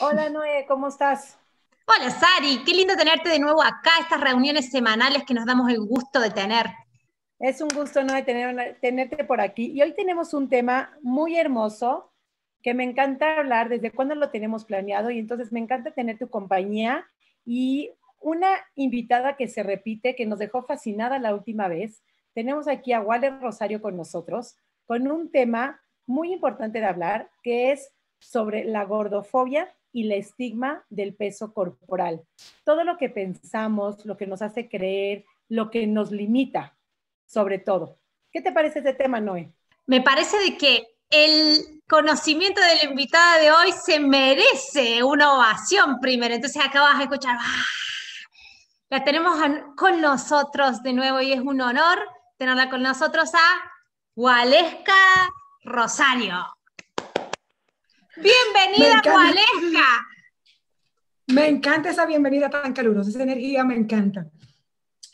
Hola Noé, ¿cómo estás? Hola Sari, qué lindo tenerte de nuevo acá, estas reuniones semanales que nos damos el gusto de tener. Es un gusto, Noé, tener, tenerte por aquí. Y hoy tenemos un tema muy hermoso que me encanta hablar desde cuándo lo tenemos planeado y entonces me encanta tener tu compañía y una invitada que se repite, que nos dejó fascinada la última vez. Tenemos aquí a Waller Rosario con nosotros, con un tema muy importante de hablar, que es sobre la gordofobia y el estigma del peso corporal. Todo lo que pensamos, lo que nos hace creer, lo que nos limita, sobre todo. ¿Qué te parece este tema, Noé? Me parece de que el conocimiento de la invitada de hoy se merece una ovación primero. Entonces acá vas a escuchar, ah, la tenemos con nosotros de nuevo y es un honor tenerla con nosotros a Waleska Rosario. Bienvenida, Cualesca! Me encanta esa bienvenida tan calurosa, esa energía me encanta.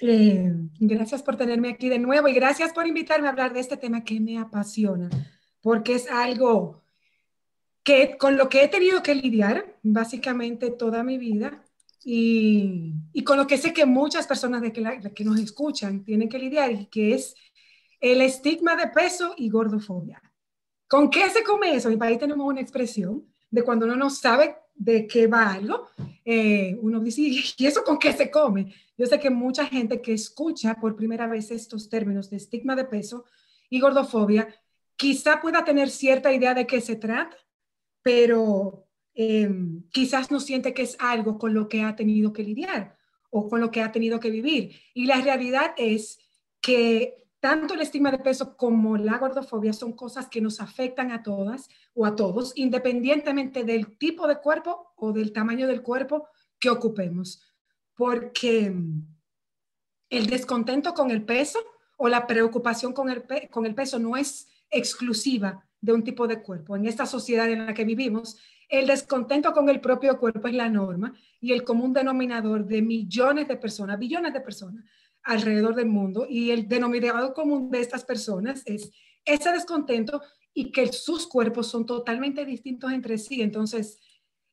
Eh, gracias por tenerme aquí de nuevo y gracias por invitarme a hablar de este tema que me apasiona, porque es algo que con lo que he tenido que lidiar básicamente toda mi vida y, con lo que sé que muchas personas de que, que nos escuchan tienen que lidiar que es el estigma de peso y gordofobia. ¿Con qué se come eso? Y para ahí tenemos una expresión de cuando uno no sabe de qué va algo, eh, uno dice, ¿y eso con qué se come? Yo sé que mucha gente que escucha por primera vez estos términos de estigma de peso y gordofobia, quizá pueda tener cierta idea de qué se trata, pero em, quizás no siente que es algo con lo que ha tenido que lidiar o con lo que ha tenido que vivir. Y la realidad es que tanto el estigma de peso como la gordofobia son cosas que nos afectan a todas o a todos, independientemente del tipo de cuerpo o del tamaño del cuerpo que ocupemos. Porque mm, el descontento con el peso o la preocupación con el, con el peso no es exclusiva de un tipo de cuerpo. En esta sociedad en la que vivimos, el descontento con el propio cuerpo es la norma y el común denominador de millones de personas, billones de personas alrededor del mundo y el denominado común de estas personas es ese descontento y que sus cuerpos son totalmente distintos entre sí. Entonces,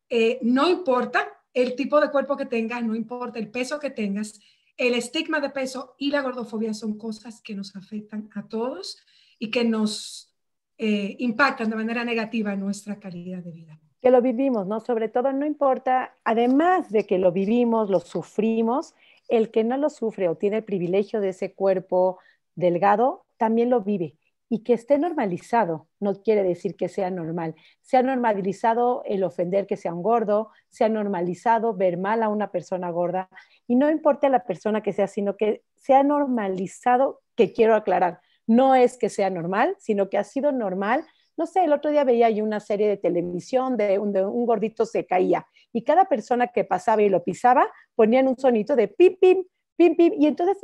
eh, no importa el tipo de cuerpo que tengas, no importa el peso que tengas, el estigma de peso y la gordofobia son cosas que nos afectan a todos y que nos eh, impactan de manera negativa en nuestra calidad de vida. Que lo vivimos, ¿no? Sobre todo, no importa, además de que lo vivimos, lo sufrimos, el que no lo sufre o tiene el privilegio de ese cuerpo delgado, también lo vive. Y que esté normalizado no quiere decir que sea normal. Se ha normalizado el ofender que sea un gordo, se ha normalizado ver mal a una persona gorda. Y no importa la persona que sea, sino que se ha normalizado, que quiero aclarar, no es que sea normal, sino que ha sido normal no sé, el otro día veía yo una serie de televisión de un, gordito se caía y cada persona que pasaba y lo pisaba ponían un sonito de pim, pim, pim, pim, y entonces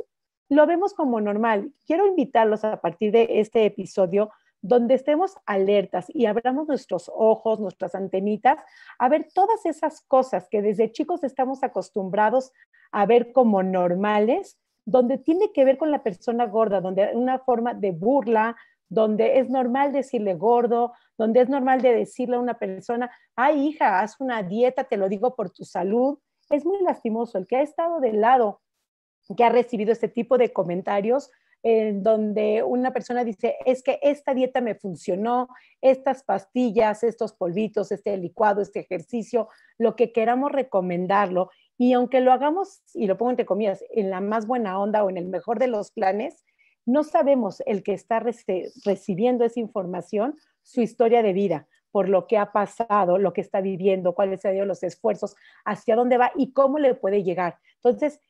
lo vemos como normal. Quiero invitarlos a partir de este episodio donde estemos alertas y abramos nuestros ojos, nuestras antenitas, a ver todas esas cosas que desde chicos estamos acostumbrados a ver como normales, donde tiene que ver con la persona gorda, donde hay una forma de burla, donde es normal decirle gordo, donde es normal de decirle a una persona, ay hija, haz una dieta, te lo digo por tu salud. Es muy lastimoso el que ha estado del lado, que ha recibido este tipo de comentarios, en donde una persona dice, es que esta dieta me funcionó, estas pastillas, estos polvitos, este licuado, este ejercicio, lo que queramos recomendarlo. Y aunque lo hagamos, y lo pongo entre comillas, en la más buena onda o en el mejor de los planes, no sabemos el que está recibiendo esa información, su historia de vida, por lo que ha pasado, lo que está viviendo, cuáles han sido los esfuerzos, hacia dónde va y cómo le puede llegar. Entonces,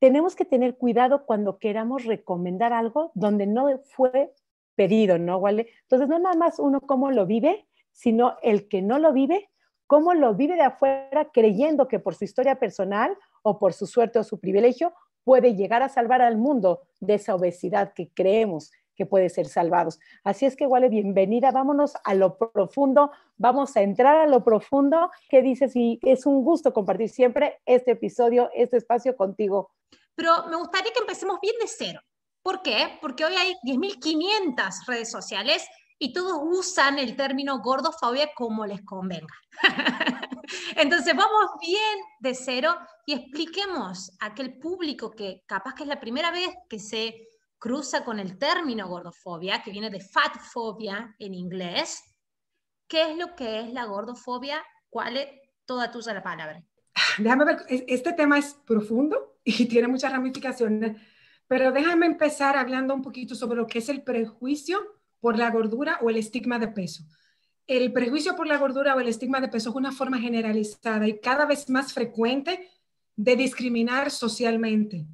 tenemos que tener cuidado cuando queramos recomendar algo donde no fue pedido, ¿no, Entonces, no nada más uno cómo lo vive, sino el que no lo vive, cómo lo vive de afuera creyendo que por su historia personal o por su suerte o su privilegio puede llegar a salvar al mundo de esa obesidad que creemos que puede ser salvados. Así es que, Wale, bienvenida, vámonos a lo profundo, vamos a entrar a lo profundo, ¿Qué dices, y es un gusto compartir siempre este episodio, este espacio contigo. Pero me gustaría que empecemos bien de cero. ¿Por qué? Porque hoy hay 10.500 redes sociales y todos usan el término gordofobia como les convenga. Entonces vamos bien de cero y expliquemos a aquel público que capaz que es la primera vez que se cruza con el término gordofobia, que viene de fatfobia en inglés, qué es lo que es la gordofobia, cuál es toda tuya la palabra. Ah, déjame ver, este tema es profundo y tiene muchas ramificaciones, pero déjame empezar hablando un poquito sobre lo que es el prejuicio por la gordura o el estigma de peso. El prejuicio por la gordura o el estigma de peso es una forma generalizada y cada vez más frecuente de discriminar socialmente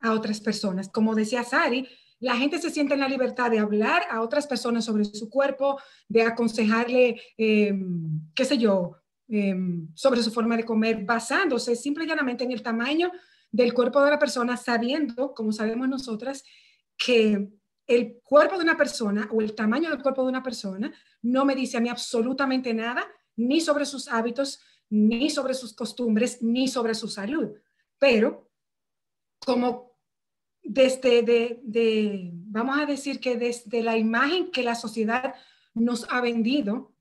a otras personas. Como decía Sari, la gente se siente en la libertad de hablar a otras personas sobre su cuerpo, de aconsejarle, em, qué sé yo, em, sobre su forma de comer, basándose simple llanamente en el tamaño del cuerpo de la persona, sabiendo, como sabemos nosotras, que el cuerpo de una persona o el tamaño del cuerpo de una persona no me dice a mí absolutamente nada, ni sobre sus hábitos, ni sobre sus costumbres, ni sobre su salud. Pero como desde, de, vamos a decir que desde la imagen que la sociedad nos ha vendido,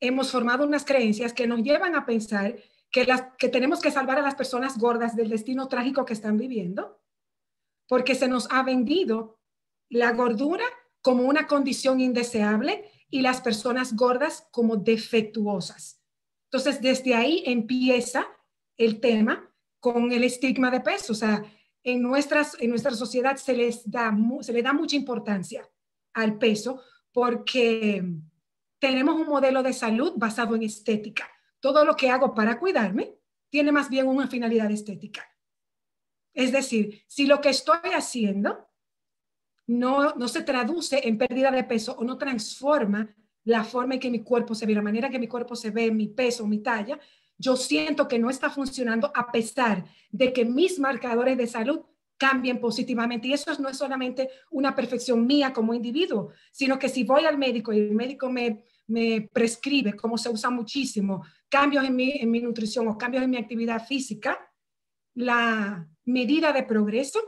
hemos formado unas creencias que nos llevan a pensar que, las, que tenemos que salvar a las personas gordas del destino trágico que están viviendo, porque se nos ha vendido la gordura como una condición indeseable y las personas gordas como defectuosas. Entonces, desde ahí empieza el tema con el estigma de peso. O sea, en, nuestras, en nuestra sociedad se, les da, se le da mucha importancia al peso porque tenemos un modelo de salud basado en estética. Todo lo que hago para cuidarme tiene más bien una finalidad estética. Es decir, si lo que estoy haciendo no, se traduce en pérdida de peso o no transforma la forma en que mi cuerpo se ve, la manera en que mi cuerpo se ve, mi peso, mi talla, yo siento que no está funcionando a pesar de que mis marcadores de salud cambien positivamente. Y eso no es solamente una perfección mía como individuo, sino que si voy al médico y el médico me, prescribe, como se usa muchísimo, cambios en mi, en mi nutrición o cambios en mi actividad física, la medida de progreso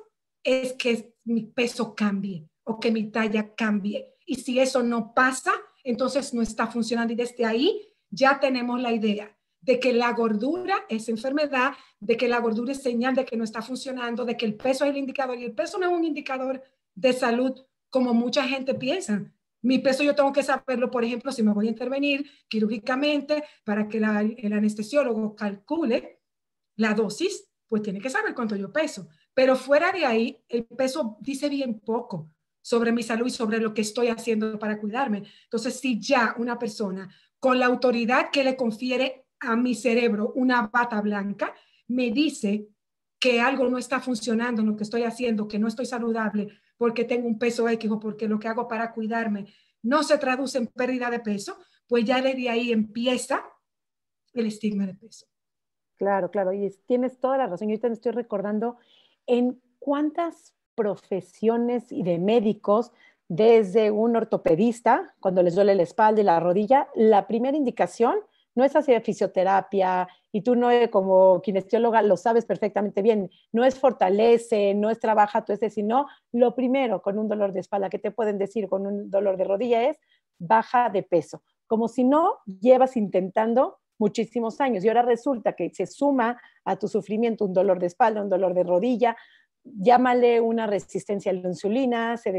es que mi peso cambie o que mi talla cambie. Y si eso no pasa, entonces no está funcionando. Y desde ahí ya tenemos la idea de que la gordura es enfermedad, de que la gordura es señal de que no está funcionando, de que el peso es el indicador y el peso no es un indicador de salud como mucha gente piensa. Mi peso yo tengo que saberlo, por ejemplo, si me voy a intervenir quirúrgicamente para que el anestesiólogo calcule la dosis, pues tiene que saber cuánto yo peso. Pero fuera de ahí, el peso dice bien poco sobre mi salud y sobre lo que estoy haciendo para cuidarme. Entonces, si ya una persona con la autoridad que le confiere a mi cerebro una bata blanca me dice que algo no está funcionando lo que estoy haciendo, que no estoy saludable porque tengo un peso X o porque lo que hago para cuidarme no se traduce en pérdida de peso, pues ya de ahí empieza el estigma de peso. Claro, claro, y tienes toda la razón. Yo ahorita me estoy recordando en cuántas profesiones y de médicos, desde un ortopedista, cuando les duele la espalda y la rodilla, la primera indicación no es hacia fisioterapia y tú no eh, como kinesióloga, lo sabes perfectamente bien, no es fortalece, no es trabaja tú si sino lo primero con un dolor de espalda que te pueden decir con un dolor de rodilla es baja de peso, como si no llevas intentando muchísimos años y ahora resulta que se suma a tu sufrimiento un dolor de espalda, un dolor de rodilla, llámale una resistencia a la insulina, se,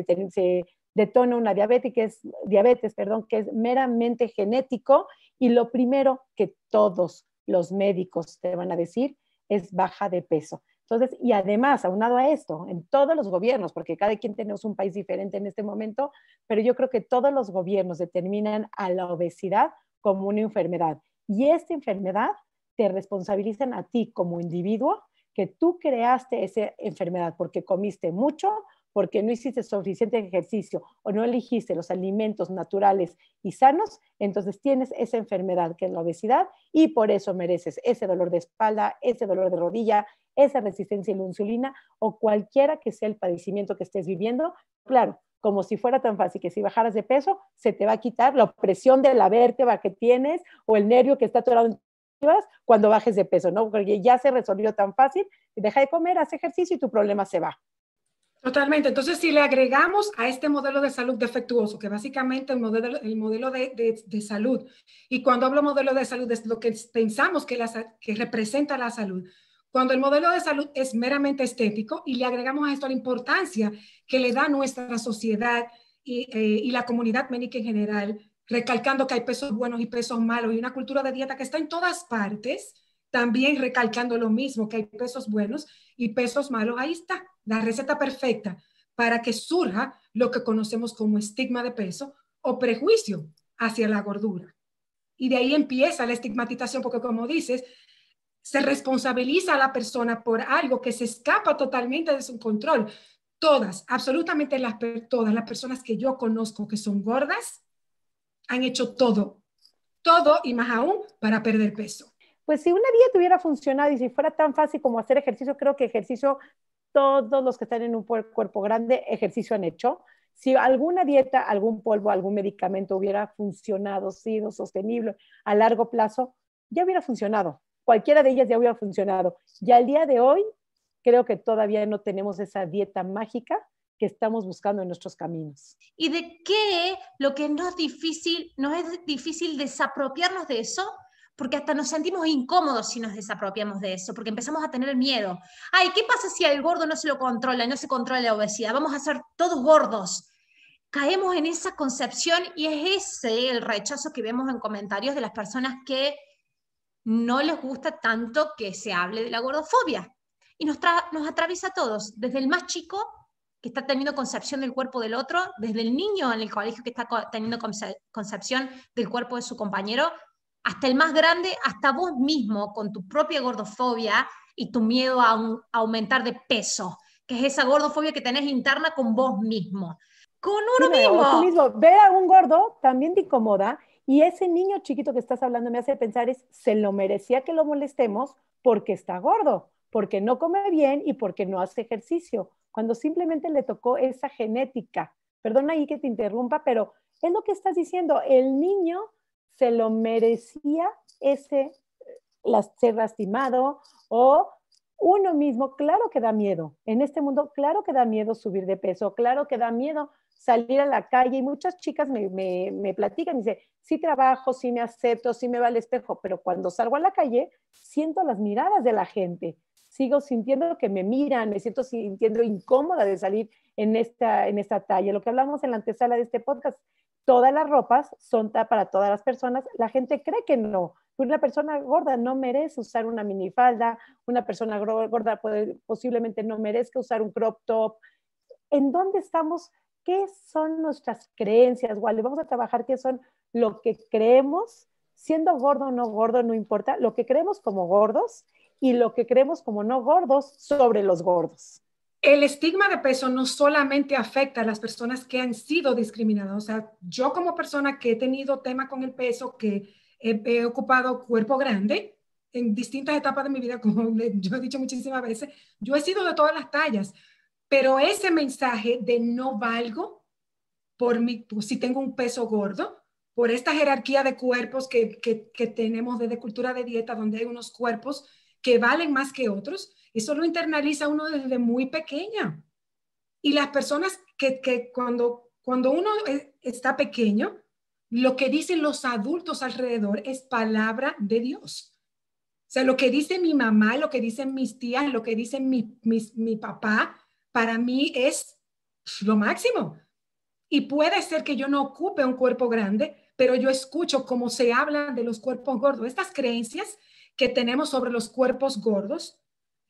detona una diabetes, es, diabetes perdón, que es meramente genético y lo primero que todos los médicos te van a decir es baja de peso. Entonces, y además, aunado a esto, en todos los gobiernos, porque cada quien tenemos un país diferente en este momento, pero yo creo que todos los gobiernos determinan a la obesidad como una enfermedad y esta enfermedad te responsabilizan a ti como individuo que tú creaste esa enfermedad porque comiste mucho, porque no hiciste suficiente ejercicio o no elegiste los alimentos naturales y sanos, entonces tienes esa enfermedad que es la obesidad y por eso mereces ese dolor de espalda, ese dolor de rodilla, esa resistencia a la insulina o cualquiera que sea el padecimiento que estés viviendo. Claro, como si fuera tan fácil que si bajaras de peso, se te va a quitar la opresión de la vértebra que tienes o el nervio que está atorado en cuando bajes de peso, ¿no? Porque ya se resolvió tan fácil, deja de comer, haz ejercicio y tu problema se va. Totalmente. Entonces, si le agregamos a este modelo de salud defectuoso, que básicamente el modelo, el modelo de, salud, y cuando hablo modelo de salud es lo que pensamos que, que representa la salud, cuando el modelo de salud es meramente estético y le agregamos a esto la importancia que le da nuestra sociedad eh, y, la comunidad médica en general, recalcando que hay pesos buenos y pesos malos y una cultura de dieta que está en todas partes, también recalcando lo mismo, que hay pesos buenos y pesos malos, ahí está la receta perfecta para que surja lo que conocemos como estigma de peso o prejuicio hacia la gordura. Y de ahí empieza la estigmatización, porque como dices, se responsabiliza a la persona por algo que se escapa totalmente de su control. Todas, absolutamente las, todas las personas que yo conozco que son gordas han hecho todo, todo y más aún para perder peso. Pues si una dieta hubiera funcionado y si fuera tan fácil como hacer ejercicio, creo que ejercicio todos los que están en un cuerpo grande ejercicio han hecho. Si alguna dieta, algún polvo, algún medicamento hubiera funcionado, sido sostenible a largo plazo, ya hubiera funcionado cualquiera de ellas ya hubiera funcionado. Y al día de hoy, creo que todavía no tenemos esa dieta mágica que estamos buscando en nuestros caminos. ¿Y de qué lo que no es difícil, no es difícil desapropiarnos de eso? Porque hasta nos sentimos incómodos si nos desapropiamos de eso, porque empezamos a tener miedo. Ay, ¿qué pasa si el gordo no se lo controla, y no se controla la obesidad? Vamos a ser todos gordos caemos en esa concepción y es ese el rechazo que vemos en comentarios de las personas que no les gusta tanto que se hable de la gordofobia. Y nos, nos atraviesa a todos, desde el más chico que está teniendo concepción del cuerpo del otro, desde el niño en el colegio que está teniendo concepción del cuerpo de su compañero, hasta el más grande, hasta vos mismo, con tu propia gordofobia y tu miedo a, aumentar de peso, que es esa gordofobia que tenés interna con vos mismo. Con uno mismo. Ver a un gordo también te incomoda y ese niño chiquito que estás hablando me hace pensar es, se lo merecía que lo molestemos porque está gordo, porque no come bien y porque no hace ejercicio, cuando simplemente le tocó esa genética. Perdón ahí que te interrumpa, pero es lo que estás diciendo, el niño se lo merecía ese eh, ser lastimado o uno mismo, claro que da miedo. En este mundo, claro que da miedo subir de peso, claro que da miedo salir a la calle y muchas chicas me, me, me platican y dicen, sí trabajo, sí me acepto, sí me va al espejo, pero cuando salgo a la calle siento las miradas de la gente, sigo sintiendo que me miran, me siento sintiendo incómoda de salir en esta, en esta talla. Lo que hablamos en la antesala de este podcast, todas las ropas son para todas las personas, la gente cree que no, una persona gorda no merece usar una minifalda, una persona gorda puede, posiblemente no merezca usar un crop top. ¿En dónde estamos qué son nuestras creencias, Wally. Vamos a trabajar qué son lo que creemos, siendo gordo o no gordo, no importa, lo que creemos como gordos y lo que creemos como no gordos sobre los gordos. El estigma de peso no solamente afecta a las personas que han sido discriminadas, o sea, yo como persona que he tenido tema con el peso, que he, he ocupado cuerpo grande en distintas etapas de mi vida, como yo he dicho muchísimas veces, yo he sido de todas las tallas, pero ese mensaje de no valgo por mi, si tengo un peso gordo, por esta jerarquía de cuerpos que, tenemos desde cultura de dieta, donde hay unos cuerpos que valen más que otros, eso lo internaliza uno desde muy pequeña. Y las personas que, cuando, cuando uno e, está pequeño, lo que dicen los adultos alrededor es palabra de Dios. O sea, lo que dice mi mamá, lo que dicen mis tías, lo que dice mi, mi, mi papá, para mí es lo máximo. Y puede ser que yo no ocupe un cuerpo grande, pero yo escucho cómo se habla de los cuerpos gordos. Estas creencias que tenemos sobre los cuerpos gordos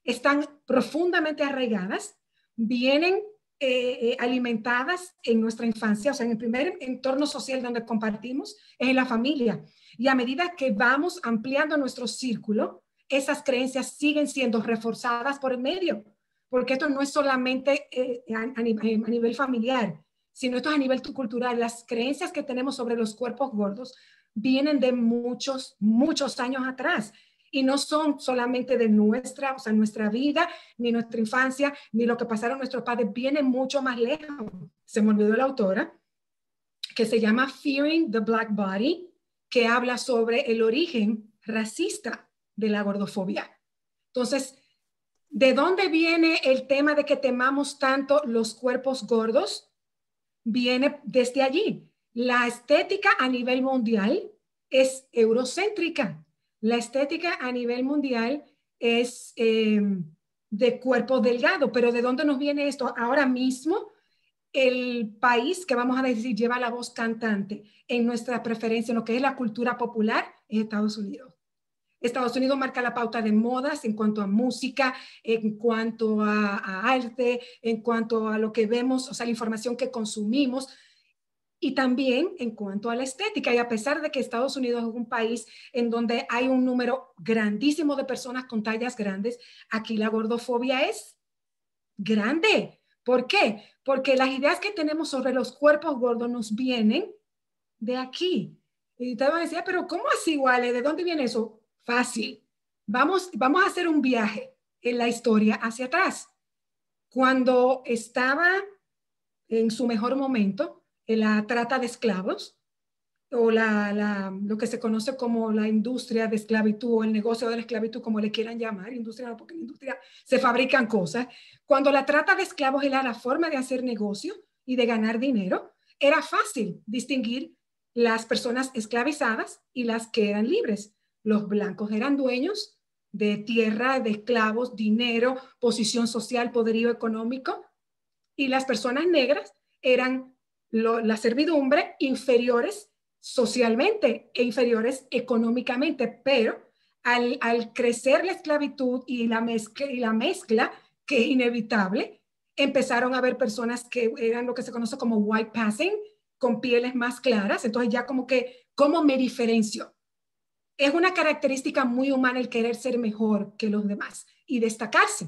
están profundamente arraigadas, vienen eh, eh, alimentadas en nuestra infancia, o sea, en el primer entorno social donde compartimos, en la familia. Y a medida que vamos ampliando nuestro círculo, esas creencias siguen siendo reforzadas por el medio porque esto no es solamente eh, a, nivel, familiar, sino esto es a nivel cultural. Las creencias que tenemos sobre los cuerpos gordos vienen de muchos, muchos años atrás y no son solamente de nuestra, o sea, nuestra vida, ni nuestra infancia, ni lo que pasaron nuestros padres, vienen mucho más lejos. Se me olvidó la autora, que se llama Fearing the Black Body, que habla sobre el origen racista de la gordofobia. Entonces, ¿De dónde viene el tema de que temamos tanto los cuerpos gordos? Viene desde allí. La estética a nivel mundial es eurocéntrica. La estética a nivel mundial es em, de cuerpo delgado, pero ¿de dónde nos viene esto? Ahora mismo, el país que vamos a decir lleva la voz cantante en nuestra preferencia, en lo que es la cultura popular, es Estados Unidos. Estados Unidos marca la pauta de modas en cuanto a música, en cuanto a, arte, en cuanto a lo que vemos, o sea, la información que consumimos y también en cuanto a la estética. Y a pesar de que Estados Unidos es un país en donde hay un número grandísimo de personas con tallas grandes, aquí la gordofobia es grande. ¿Por qué? Porque las ideas que tenemos sobre los cuerpos gordos nos vienen de aquí. Y te van a decir, ah, pero ¿cómo así, Wale? ¿De dónde viene eso? Fácil. Vamos, vamos a hacer un viaje en la historia hacia atrás. Cuando estaba en su mejor momento, la trata de esclavos, o la, lo que se conoce como la industria de esclavitud o el negocio de la esclavitud, como le quieran llamar, industria, porque en industria se fabrican cosas. Cuando la trata de esclavos era la forma de hacer negocio y de ganar dinero, era fácil distinguir las personas esclavizadas y las que eran libres. Los blancos eran dueños de tierra, de esclavos, dinero, posición social, poderío económico, y las personas negras eran la servidumbre inferiores socialmente e inferiores económicamente, pero al, crecer la esclavitud y la, y la mezcla, que es inevitable, empezaron a haber personas que eran lo que se conoce como white passing, con pieles más claras, entonces ya como que, ¿cómo me diferencio? es una característica muy humana el querer ser mejor que los demás y destacarse.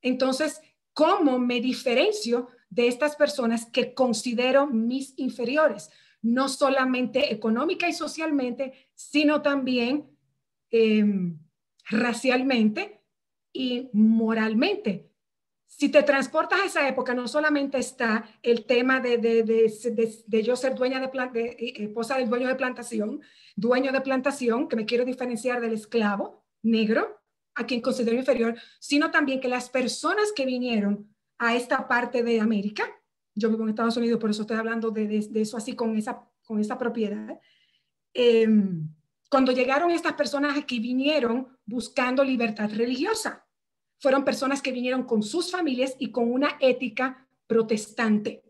Entonces, ¿cómo me diferencio de estas personas que considero mis inferiores? No solamente económica y socialmente, sino también em, racialmente y moralmente si te transportas a esa época, no solamente está el tema de, yo ser dueña de, de esposa del dueño de plantación, dueño de plantación, que me quiero diferenciar del esclavo negro, a quien considero inferior, sino también que las personas que vinieron a esta parte de América, yo vivo en Estados Unidos, por eso estoy hablando de, eso así con esa, con propiedad, em, cuando llegaron estas personas que vinieron buscando libertad religiosa fueron personas que vinieron con sus familias y con una ética protestante.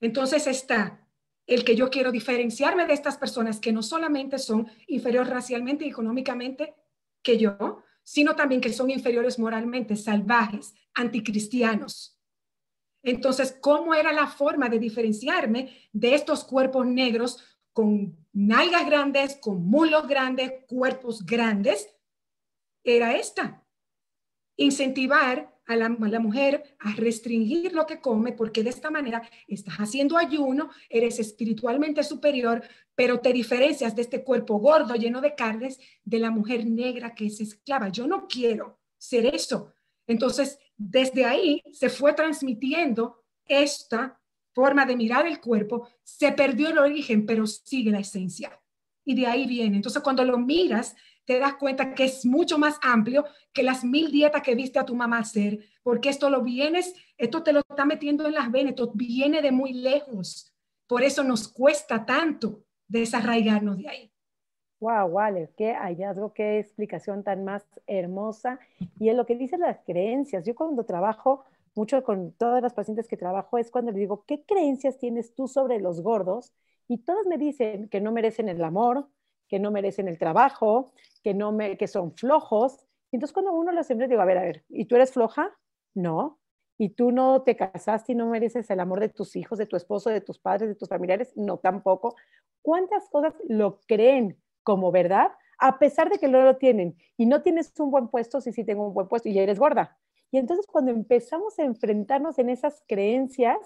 Entonces está el que yo quiero diferenciarme de estas personas que no solamente son inferiores racialmente y económicamente que yo, sino también que son inferiores moralmente, salvajes, anticristianos. Entonces, ¿cómo era la forma de diferenciarme de estos cuerpos negros con nalgas grandes, con mulos grandes, cuerpos grandes? Era esta, incentivar a la, mujer a restringir lo que come, porque de esta manera estás haciendo ayuno, eres espiritualmente superior, pero te diferencias de este cuerpo gordo lleno de carnes de la mujer negra que es esclava. Yo no quiero ser eso. Entonces, desde ahí se fue transmitiendo esta forma de mirar el cuerpo, se perdió el origen, pero sigue la esencia. Y de ahí viene. Entonces, cuando lo miras te das cuenta que es mucho más amplio que las mil dietas que viste a tu mamá hacer, porque esto lo vienes, esto te lo está metiendo en las venas, esto viene de muy lejos. Por eso nos cuesta tanto desarraigarnos de ahí. Wow, vale, qué hallazgo, qué explicación tan más hermosa. Y en lo que dicen las creencias, yo cuando trabajo mucho con todas las pacientes que trabajo es cuando les digo, ¿qué creencias tienes tú sobre los gordos? Y todas me dicen que no merecen el amor, que no merecen el trabajo, que, no me, que son flojos. Y entonces cuando uno lo siempre digo, a ver, a ver, ¿y tú eres floja? No. ¿Y tú no te casaste y no mereces el amor de tus hijos, de tu esposo, de tus padres, de tus familiares? No, tampoco. ¿Cuántas cosas lo creen como verdad a pesar de que no lo tienen? Y no tienes un buen puesto, sí, sí tengo un buen puesto y eres gorda. Y entonces cuando empezamos a enfrentarnos en esas creencias,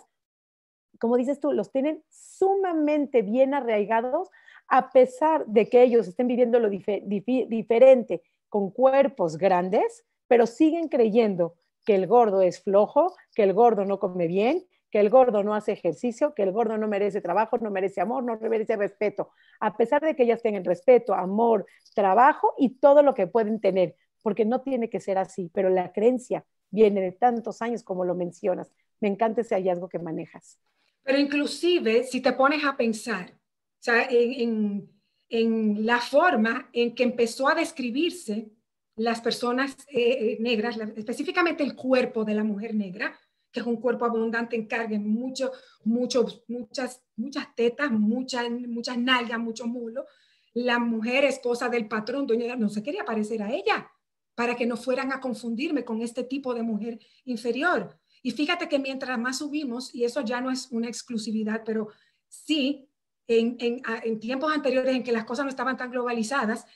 como dices tú, los tienen sumamente bien arraigados a pesar de que ellos estén viviendo lo diferente con cuerpos grandes, pero siguen creyendo que el gordo es flojo, que el gordo no come bien, que el gordo no hace ejercicio, que el gordo no merece trabajo, no merece amor, no merece respeto, a pesar de que ellas tengan respeto, amor, trabajo y todo lo que pueden tener, porque no tiene que ser así, pero la creencia viene de tantos años como lo mencionas. Me encanta ese hallazgo que manejas. Pero inclusive, si te pones a pensar, o sea, en, en, la forma en que empezó a describirse las personas eh, eh, negras, específicamente el cuerpo de la mujer negra, que es un cuerpo abundante en mucho, mucho, muchas, muchas tetas, muchas, muchas nalgas, mucho mulo La mujer esposa del patrón, doña, no se quería parecer a ella para que no fueran a confundirme con este tipo de mujer inferior. Y fíjate que mientras más subimos, y eso ya no es una exclusividad, pero sí en, tiempos anteriores en que las cosas no estaban tan globalizadas,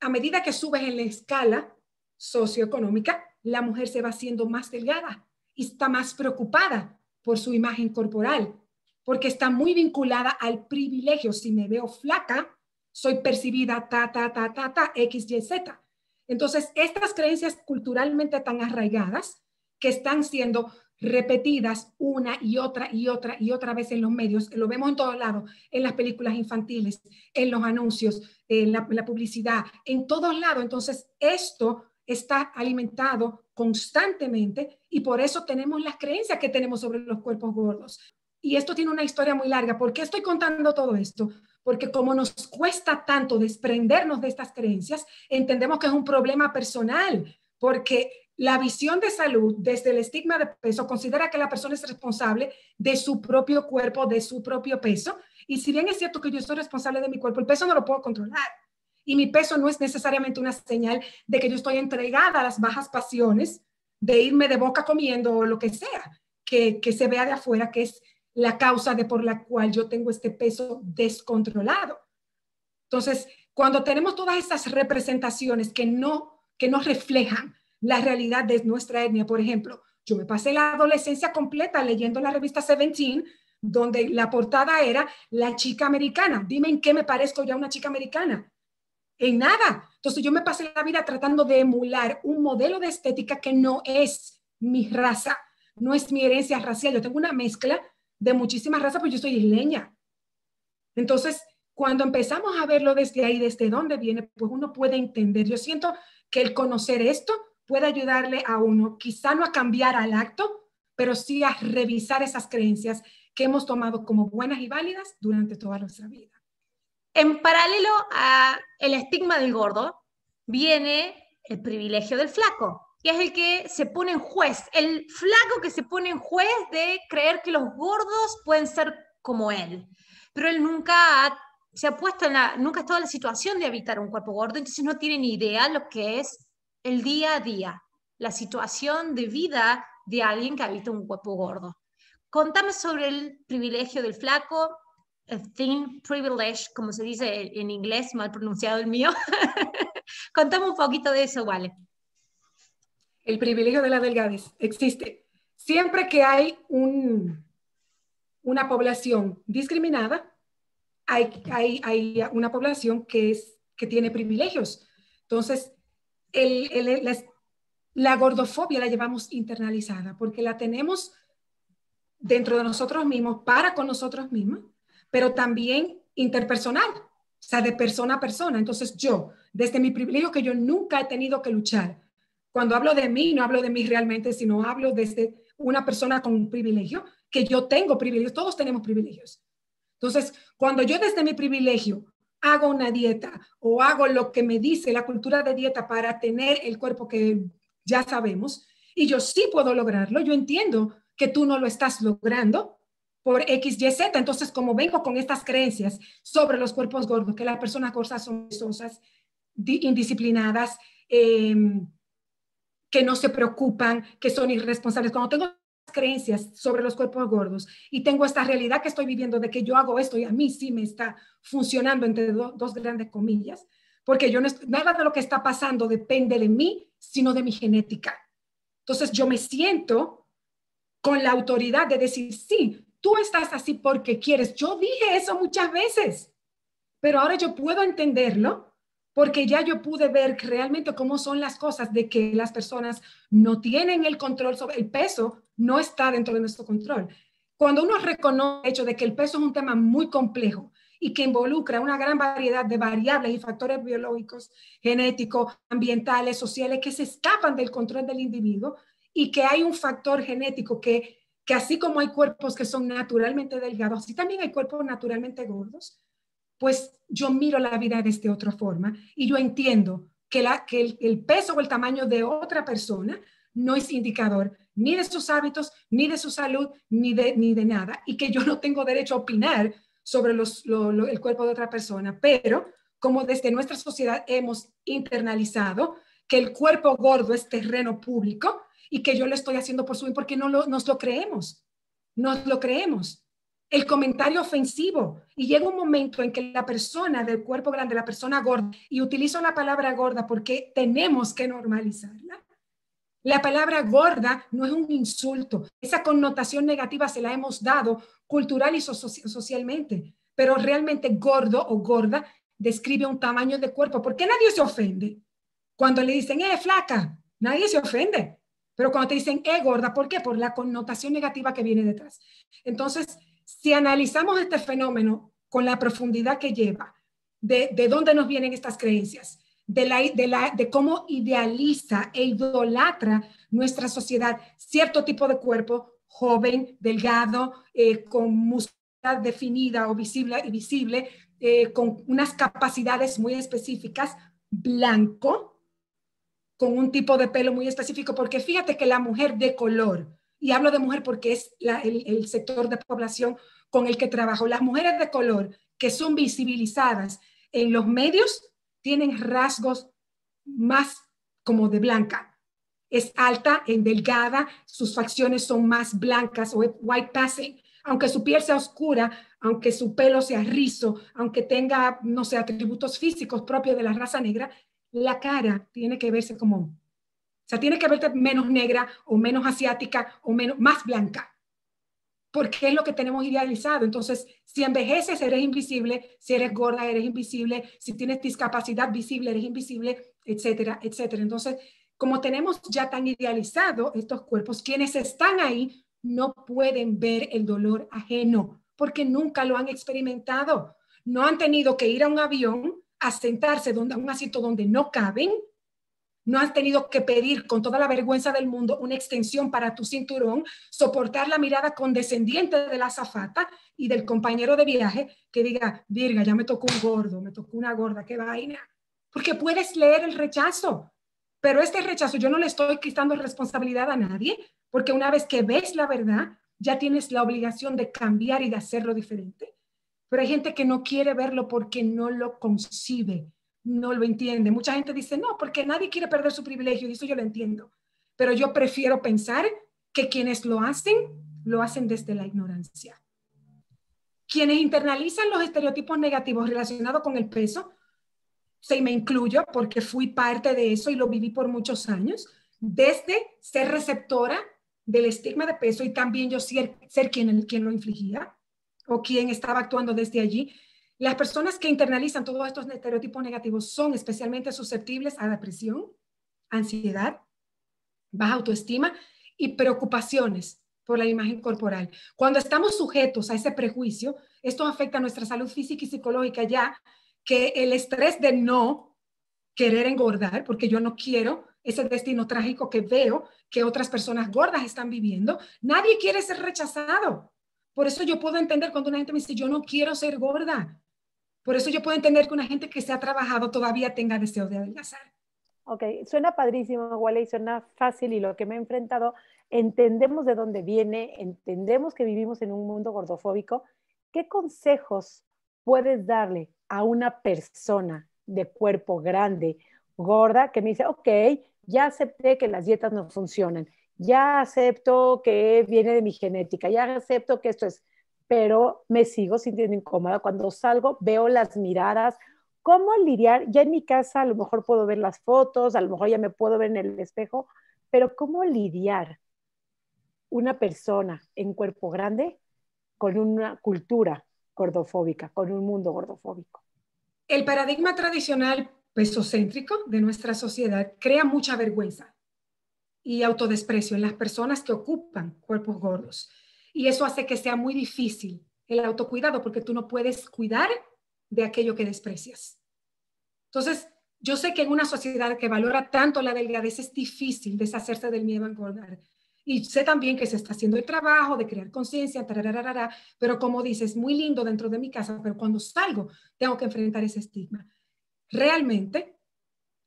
a medida que subes en la escala socioeconómica, la mujer se va siendo más delgada y está más preocupada por su imagen corporal, porque está muy vinculada al privilegio. Si me veo flaca, soy percibida ta, ta, ta, ta, ta, X, Y, Z. Entonces, estas creencias culturalmente tan arraigadas que están siendo repetidas una y otra y otra y otra vez en los medios, lo vemos en todos lados, en las películas infantiles, en los anuncios, en la, publicidad, en todos lados. Entonces, esto está alimentado constantemente y por eso tenemos las creencias que tenemos sobre los cuerpos gordos. Y esto tiene una historia muy larga. ¿Por qué estoy contando todo esto? Porque como nos cuesta tanto desprendernos de estas creencias, entendemos que es un problema personal, porque la visión de salud desde el estigma de peso considera que la persona es responsable de su propio cuerpo, de su propio peso. Y si bien es cierto que yo soy responsable de mi cuerpo, el peso no lo puedo controlar. Y mi peso no es necesariamente una señal de que yo estoy entregada a las bajas pasiones de irme de boca comiendo o lo que sea, que, se vea de afuera, que es la causa de por la cual yo tengo este peso descontrolado. Entonces, cuando tenemos todas estas representaciones que no, que no reflejan la realidad de nuestra etnia. Por ejemplo, yo me pasé la adolescencia completa leyendo la revista Seventeen, donde la portada era la chica americana. Dime en qué me parezco ya una chica americana. En nada. Entonces yo me pasé la vida tratando de emular un modelo de estética que no es mi raza, no es mi herencia racial. Yo tengo una mezcla de muchísimas razas, pues yo soy isleña. Entonces, cuando empezamos a verlo desde ahí, desde dónde viene, pues uno puede entender. Yo siento que el conocer esto puede ayudarle a uno, quizá no a cambiar al acto, pero sí a revisar esas creencias que hemos tomado como buenas y válidas durante toda nuestra vida. En paralelo a el estigma del gordo viene el privilegio del flaco, que es el que se pone en juez, el flaco que se pone en juez de creer que los gordos pueden ser como él. Pero él nunca se ha puesto en la, nunca ha estado en la situación de habitar un cuerpo gordo, entonces no tiene ni idea lo que es el día a día, la situación de vida de alguien que habita un cuerpo gordo. Contame sobre el privilegio del flaco, el thin privilege, como se dice en inglés, mal pronunciado el mío. Contame un poquito de eso, Vale. El privilegio de la delgadez existe. Siempre que hay un, una población discriminada, hay, hay, hay una población que, es, que tiene privilegios. Entonces, la, la gordofobia la llevamos internalizada porque la tenemos dentro de nosotros mismos, para con nosotros mismos, pero también interpersonal, o sea, de persona a persona. Entonces yo, desde mi privilegio que yo nunca he tenido que luchar, cuando hablo de mí, no hablo de mí realmente, sino hablo desde una persona con un privilegio, que yo tengo privilegios, todos tenemos privilegios. Entonces, cuando yo desde mi privilegio hago una dieta o hago lo que me dice la cultura de dieta para tener el cuerpo que ya sabemos, y yo sí puedo lograrlo, yo entiendo que tú no lo estás logrando por X, Y, Z, entonces como vengo con estas creencias sobre los cuerpos gordos, que las personas gordas son sosas, indisciplinadas, em, que no se preocupan, que son irresponsables, cuando tengo sobre los cuerpos gordos y tengo esta realidad que estoy viviendo de que yo hago esto y a mí sí me está funcionando entre dos grandes comillas, porque yo no estoy, nada de lo que está pasando depende de mí, sino de mi genética. Entonces yo me siento con la autoridad de decir, sí, tú estás así porque quieres. Yo dije eso muchas veces, pero ahora yo puedo entenderlo porque ya yo pude ver realmente cómo son las cosas de que las personas no tienen el control sobre el peso, no está dentro de nuestro control. Cuando uno reconoce el hecho de que el peso es un tema muy complejo y que involucra una gran variedad de variables y factores biológicos, genéticos, ambientales, sociales, que se escapan del control del individuo y que hay un factor genético que, que así como hay cuerpos que son naturalmente delgados, así también hay cuerpos naturalmente gordos, pues yo miro la vida de otra forma y yo entiendo que, la, que el, el peso o el tamaño de otra persona no es indicador ni de sus hábitos, ni de su salud, ni de, ni de nada, y que yo no tengo derecho a opinar sobre el cuerpo de otra persona. Pero como desde nuestra sociedad hemos internalizado que el cuerpo gordo es terreno público y que yo lo estoy haciendo por su bien, porque no lo, nos lo creemos, nos lo creemos. El comentario ofensivo. Y llega un momento en que la persona del cuerpo grande, la persona gorda, y utilizo la palabra gorda porque tenemos que normalizarla, la palabra gorda no es un insulto. Esa connotación negativa se la hemos dado cultural y socialmente, pero realmente gordo o gorda describe un tamaño de cuerpo. ¿Por qué nadie se ofende? Cuando le dicen, eh, flaca, nadie se ofende. Pero cuando te dicen, eh, gorda, ¿por qué? Por la connotación negativa que viene detrás. Entonces, si analizamos este fenómeno con la profundidad que lleva, de, de dónde nos vienen estas creencias, de, cómo idealiza e idolatra nuestra sociedad cierto tipo de cuerpo, joven, delgado, eh, con musculatura definida o visible, visible eh, con unas capacidades muy específicas, blanco, con un tipo de pelo muy específico, porque fíjate que la mujer de color, y hablo de mujer porque es el, el sector de población con el que trabajo, las mujeres de color que son visibilizadas en los medios tienen rasgos más como de blanca. Es alta, en delgada, sus facciones son más blancas o white passing. Aunque su piel sea oscura, aunque su pelo sea rizo, aunque tenga, no sé, atributos físicos propios de la raza negra, la cara tiene que verse como, o sea, tiene que verte menos negra o menos asiática o menos, más blanca porque es lo que tenemos idealizado. Entonces, si envejeces, eres invisible, si eres gorda, eres invisible, si tienes discapacidad visible, eres invisible, etcétera, etcétera. Entonces, como tenemos ya tan idealizado estos cuerpos, quienes están ahí no pueden ver el dolor ajeno porque nunca lo han experimentado. No han tenido que ir a un avión a sentarse donde, a un asiento donde no caben no has tenido que pedir con toda la vergüenza del mundo una extensión para tu cinturón, soportar la mirada condescendiente de la azafata y del compañero de viaje que diga, Virga, ya me tocó un gordo, me tocó una gorda, qué vaina. Porque puedes leer el rechazo, pero este rechazo yo no le estoy quitando responsabilidad a nadie, porque una vez que ves la verdad, ya tienes la obligación de cambiar y de hacerlo diferente. Pero hay gente que no quiere verlo porque no lo concibe no lo entiende. Mucha gente dice, no, porque nadie quiere perder su privilegio y eso yo lo entiendo. Pero yo prefiero pensar que quienes lo hacen, lo hacen desde la ignorancia. Quienes internalizan los estereotipos negativos relacionados con el peso, se me incluyo porque fui parte de eso y lo viví por muchos años, desde ser receptora del estigma de peso y también yo ser, ser quien, quien lo infligía o quien estaba actuando desde allí. Las personas que internalizan todos estos estereotipos negativos son especialmente susceptibles a depresión, ansiedad, baja autoestima y preocupaciones por la imagen corporal. Cuando estamos sujetos a ese prejuicio, esto afecta nuestra salud física y psicológica ya que el estrés de no querer engordar, porque yo no quiero ese destino trágico que veo que otras personas gordas están viviendo, nadie quiere ser rechazado. Por eso yo puedo entender cuando una gente me dice, yo no quiero ser gorda, por eso yo puedo entender que una gente que se ha trabajado todavía tenga deseo de adelgazar. Ok, suena padrísimo, y suena fácil y lo que me he enfrentado, entendemos de dónde viene, entendemos que vivimos en un mundo gordofóbico. ¿Qué consejos puedes darle a una persona de cuerpo grande, gorda, que me dice, ok, ya acepté que las dietas no funcionan, ya acepto que viene de mi genética, ya acepto que esto es, pero me sigo sintiendo incómoda. Cuando salgo, veo las miradas. ¿Cómo lidiar? Ya en mi casa a lo mejor puedo ver las fotos, a lo mejor ya me puedo ver en el espejo, pero ¿cómo lidiar una persona en cuerpo grande con una cultura gordofóbica, con un mundo gordofóbico? El paradigma tradicional pesocéntrico de nuestra sociedad crea mucha vergüenza y autodesprecio en las personas que ocupan cuerpos gordos y eso hace que sea muy difícil el autocuidado porque tú no puedes cuidar de aquello que desprecias. Entonces, yo sé que en una sociedad que valora tanto la delgadez es difícil deshacerse del miedo a engordar. Y sé también que se está haciendo el trabajo de crear conciencia, pero como dices, muy lindo dentro de mi casa, pero cuando salgo tengo que enfrentar ese estigma. Realmente,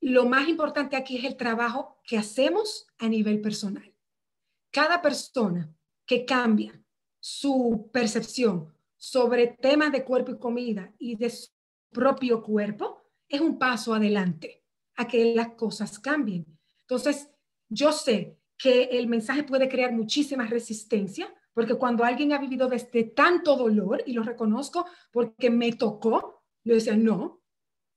lo más importante aquí es el trabajo que hacemos a nivel personal. Cada persona que cambia su percepción sobre temas de cuerpo y comida y de su propio cuerpo, es un paso adelante a que las cosas cambien. Entonces, yo sé que el mensaje puede crear muchísima resistencia, porque cuando alguien ha vivido desde este tanto dolor, y lo reconozco porque me tocó, lo decía, no,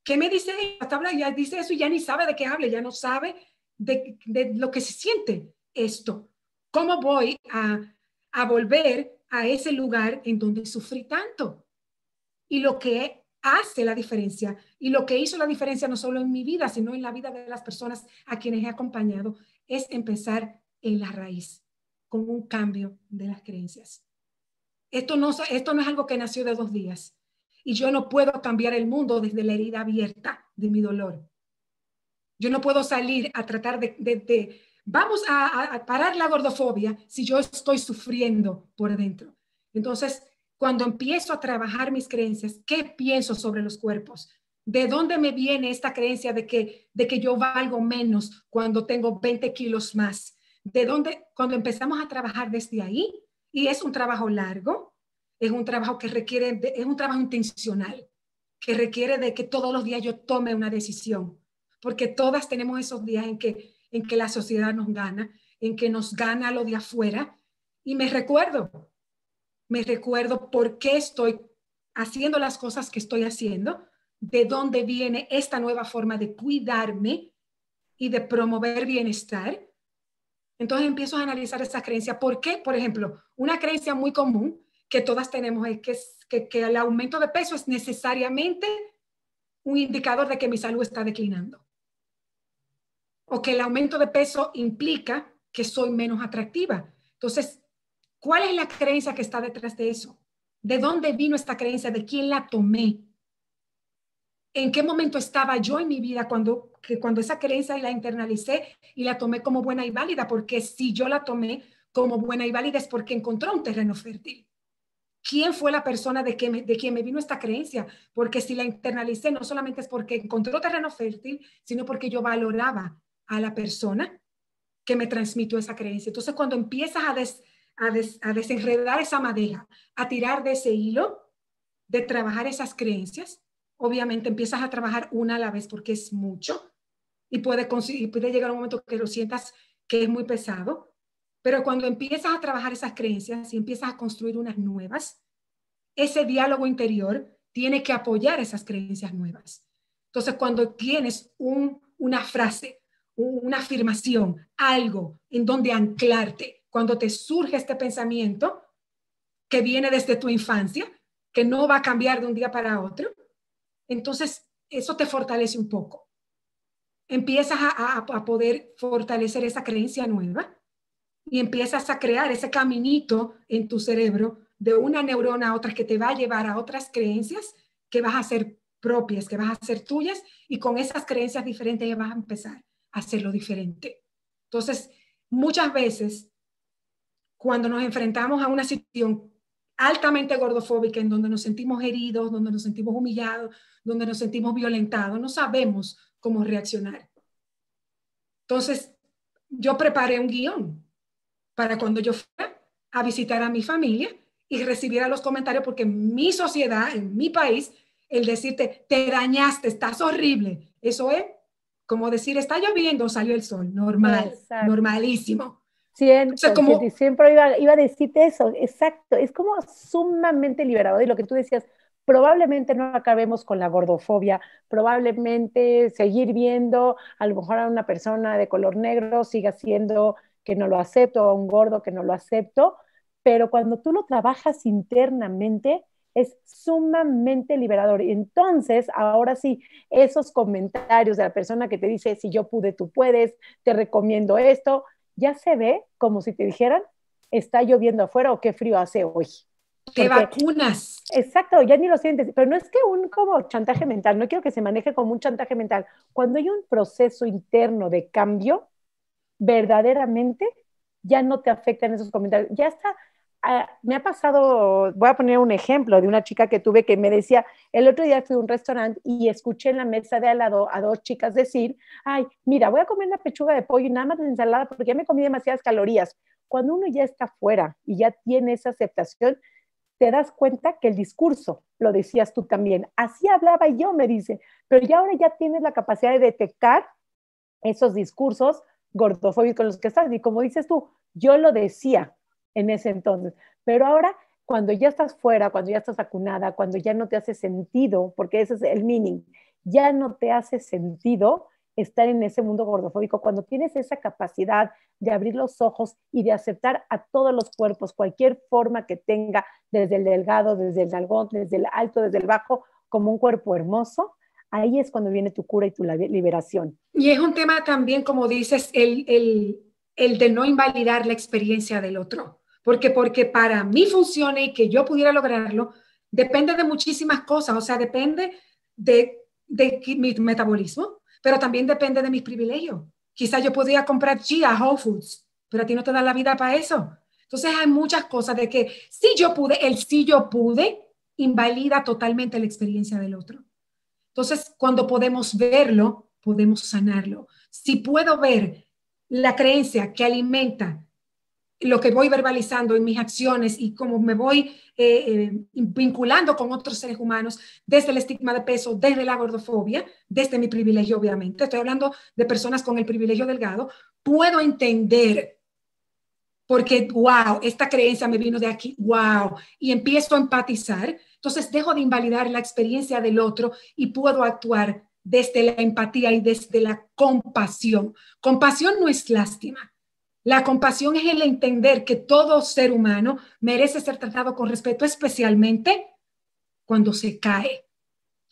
¿qué me dice tabla? Ya dice eso y ya ni sabe de qué hable, ya no sabe de, de lo que se siente esto. ¿Cómo voy a a volver a ese lugar en donde sufrí tanto. Y lo que hace la diferencia y lo que hizo la diferencia no solo en mi vida, sino en la vida de las personas a quienes he acompañado, es empezar en la raíz, con un cambio de las creencias. Esto no, esto no es algo que nació de dos días y yo no puedo cambiar el mundo desde la herida abierta de mi dolor. Yo no puedo salir a tratar de vamos a, parar la gordofobia si yo estoy sufriendo por dentro. Entonces, cuando empiezo a trabajar mis creencias, ¿qué pienso sobre los cuerpos? ¿De dónde me viene esta creencia de que, de que yo valgo menos cuando tengo 20 kilos más? ¿De dónde? Cuando empezamos a trabajar desde ahí, y es un trabajo largo, es un trabajo que requiere, es un trabajo intencional, que requiere de que todos los días yo tome una decisión, porque todas tenemos esos días en que en que la sociedad nos gana, en que nos gana lo de afuera. Y me recuerdo, me recuerdo por qué estoy haciendo las cosas que estoy haciendo, de dónde viene esta nueva forma de cuidarme y de promover bienestar. Entonces empiezo a analizar esa creencia. ¿Por qué? Por ejemplo, una creencia muy común que todas tenemos es que, que el aumento de peso es necesariamente un indicador de que mi salud está declinando o que el aumento de peso implica que soy menos atractiva. Entonces, ¿cuál es la creencia que está detrás de eso? ¿De dónde vino esta creencia? ¿De quién la tomé? ¿En qué momento estaba yo en mi vida cuando, que cuando esa creencia la internalicé y la tomé como buena y válida? Porque si yo la tomé como buena y válida es porque encontró un terreno fértil. ¿Quién fue la persona de, que de quien me vino esta creencia? Porque si la internalicé no solamente es porque encontró terreno fértil, sino porque yo valoraba a la persona que me transmitió esa creencia. Entonces, cuando empiezas a, desenredar esa madeja, a tirar de ese hilo, de trabajar esas creencias, obviamente empiezas a trabajar una a la vez porque es mucho y puede, conseguir, puede llegar un momento que lo sientas que es muy pesado, pero cuando empiezas a trabajar esas creencias y empiezas a construir unas nuevas, ese diálogo interior tiene que apoyar esas creencias nuevas. Entonces, cuando tienes una frase una afirmación, algo en donde anclarte cuando te surge este pensamiento que viene desde tu infancia, que no va a cambiar de un día para otro. Entonces, eso te fortalece un poco. Empiezas a, poder fortalecer esa creencia nueva y empiezas a crear ese caminito en tu cerebro de una neurona a otra que te va a llevar a otras creencias que vas a ser propias, que vas a ser tuyas y con esas creencias diferentes ya vas a empezar hacerlo diferente. Entonces, muchas veces, cuando nos enfrentamos a una situación altamente gordofóbica en donde nos sentimos heridos, donde nos sentimos humillados, donde nos sentimos violentados, no sabemos cómo reaccionar. Entonces, yo preparé un guión para cuando yo fuera a visitar a mi familia y recibiera los comentarios, porque en mi sociedad, en mi país, el decirte, te dañaste, estás horrible, eso es como decir, está lloviendo, salió el sol, normal, normalísimo. siempre iba, a decirte eso, exacto, es como sumamente liberado, y lo que tú decías, probablemente no acabemos con la gordofobia, probablemente seguir viendo a lo mejor a una persona de color negro siga siendo que no lo acepto, a un gordo que no lo acepto, pero cuando tú lo trabajas internamente, es sumamente liberador. Entonces, ahora sí, esos comentarios de la persona que te dice, si yo pude, tú puedes, te recomiendo esto, ya se ve como si te dijeran, está lloviendo afuera o qué frío hace hoy. ¿Qué vacunas. Exacto, ya ni lo sientes, pero no es que un como chantaje mental, no quiero que se maneje como un chantaje mental. Cuando hay un proceso interno de cambio, verdaderamente ya no te afectan esos comentarios. Ya está, me ha pasado, voy a poner un ejemplo de una chica que tuve que me decía, el otro día fui a un restaurante y escuché en la mesa de al lado a dos chicas decir, ay, mira, voy a comer una pechuga de pollo y nada más de ensalada porque ya me comí demasiadas calorías. Cuando uno ya está fuera y ya tiene esa aceptación, te das cuenta que el discurso, lo decías tú también, así hablaba yo, me dice, pero ya ahora ya tienes la capacidad de detectar esos discursos gordofóbicos con los que estás. Y como dices tú, yo lo decía, en ese entonces. Pero ahora, cuando ya estás fuera, cuando ya estás vacunada, cuando ya no te hace sentido, porque ese es el meaning, ya no te hace sentido estar en ese mundo gordofóbico, cuando tienes esa capacidad de abrir los ojos y de aceptar a todos los cuerpos, cualquier forma que tenga, desde el delgado, desde el algón, desde el alto, desde el bajo, como un cuerpo hermoso, ahí es cuando viene tu cura y tu liberación. Y es un tema también, como dices, el de no invalidar la experiencia del otro. Porque, para mí funcione y que yo pudiera lograrlo, depende de muchísimas cosas, o sea, depende de, mi metabolismo, pero también depende de mis privilegios. Quizás yo podría comprar a Whole Foods, pero a ti no te da la vida para eso. Entonces hay muchas cosas de que si yo pude, el si yo pude invalida totalmente la experiencia del otro. Entonces, cuando podemos verlo, podemos sanarlo. Si puedo ver la creencia que alimenta lo que voy verbalizando en mis acciones y cómo me voy eh, eh, vinculando con otros seres humanos desde el estigma de peso, desde la gordofobia, desde mi privilegio, obviamente. Estoy hablando de personas con el privilegio delgado. Puedo entender porque, wow, esta creencia me vino de aquí, wow, y empiezo a empatizar. Entonces dejo de invalidar la experiencia del otro y puedo actuar desde la empatía y desde la compasión. Compasión no es lástima. La compasión es el entender que todo ser humano merece ser tratado con respeto, especialmente cuando se cae,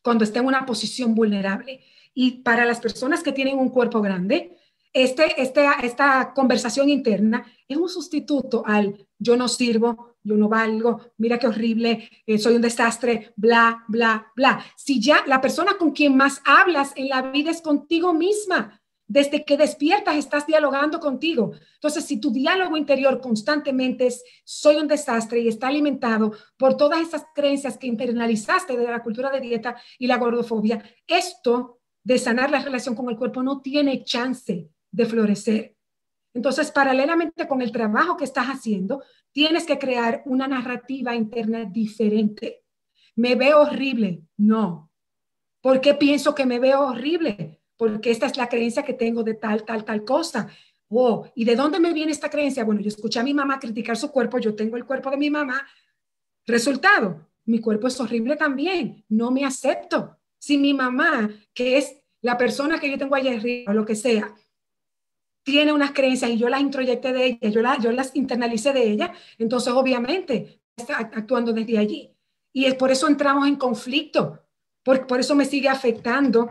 cuando está en una posición vulnerable. Y para las personas que tienen un cuerpo grande, este, este esta conversación interna es un sustituto al yo no sirvo, yo no valgo, mira qué horrible, eh, soy un desastre, bla, bla, bla. Si ya la persona con quien más hablas en la vida es contigo misma, desde que despiertas estás dialogando contigo. Entonces, si tu diálogo interior constantemente es soy un desastre y está alimentado por todas esas creencias que internalizaste de la cultura de dieta y la gordofobia, esto de sanar la relación con el cuerpo no tiene chance de florecer. Entonces, paralelamente con el trabajo que estás haciendo, tienes que crear una narrativa interna diferente. Me veo horrible. No. ¿Por qué pienso que me veo horrible? porque esta es la creencia que tengo de tal, tal, tal cosa. Wow, ¿y de dónde me viene esta creencia? Bueno, yo escuché a mi mamá criticar su cuerpo, yo tengo el cuerpo de mi mamá. Resultado, mi cuerpo es horrible también, no me acepto. Si mi mamá, que es la persona que yo tengo allá arriba, o lo que sea, tiene unas creencias y yo las introyecté de ella, yo, la, yo las internalicé de ella, entonces obviamente está actuando desde allí. Y es por eso entramos en conflicto, por eso me sigue afectando